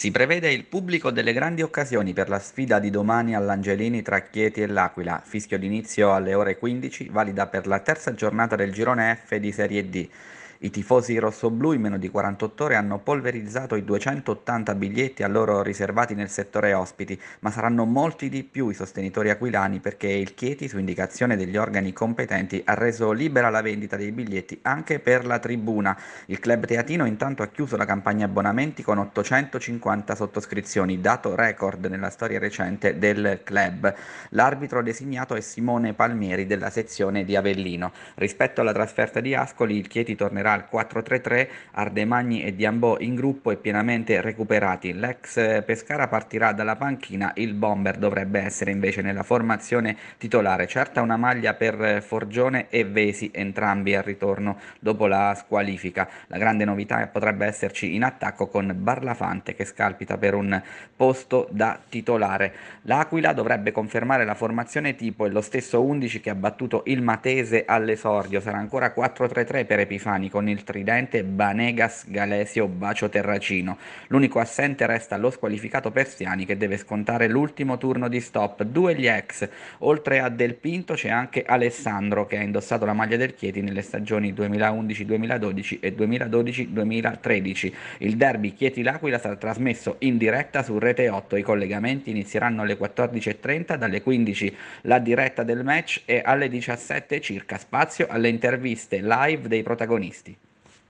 Si prevede il pubblico delle grandi occasioni per la sfida di domani all'Angelini tra Chieti e L'Aquila, fischio d'inizio alle ore 15, valida per la terza giornata del girone F di Serie D. I tifosi rossoblù in meno di 48 ore hanno polverizzato i 280 biglietti a loro riservati nel settore ospiti, ma saranno molti di più i sostenitori aquilani perché il Chieti, su indicazione degli organi competenti, ha reso libera la vendita dei biglietti anche per la tribuna. Il club teatino intanto ha chiuso la campagna abbonamenti con 850 sottoscrizioni, dato record nella storia recente del club. L'arbitro designato è Simone Palmieri della sezione di Avellino. Rispetto alla trasferta di Ascoli, il Chieti tornerà al 4-3-3, Ardemagni e Diambò in gruppo e pienamente recuperati. L'ex eh, Pescara partirà dalla panchina, il bomber dovrebbe essere invece nella formazione titolare. Certa una maglia per eh, Forgione e Vesi, entrambi al ritorno dopo la squalifica. La grande novità potrebbe esserci in attacco con Barlafante che scalpita per un posto da titolare. L'Aquila dovrebbe confermare la formazione tipo e lo stesso 11 che ha battuto il Matese all'esordio. Sarà ancora 4-3-3 per Epifanico con il tridente Banegas Galesio Bacio Terracino. L'unico assente resta lo squalificato Persiani che deve scontare l'ultimo turno di stop. Due gli ex. Oltre a Del Pinto c'è anche Alessandro che ha indossato la maglia del Chieti nelle stagioni 2011-2012 e 2012-2013. Il derby Chieti-L'Aquila sarà trasmesso in diretta su Rete 8. I collegamenti inizieranno alle 14.30, dalle 15 la diretta del match e alle 17 circa spazio alle interviste live dei protagonisti.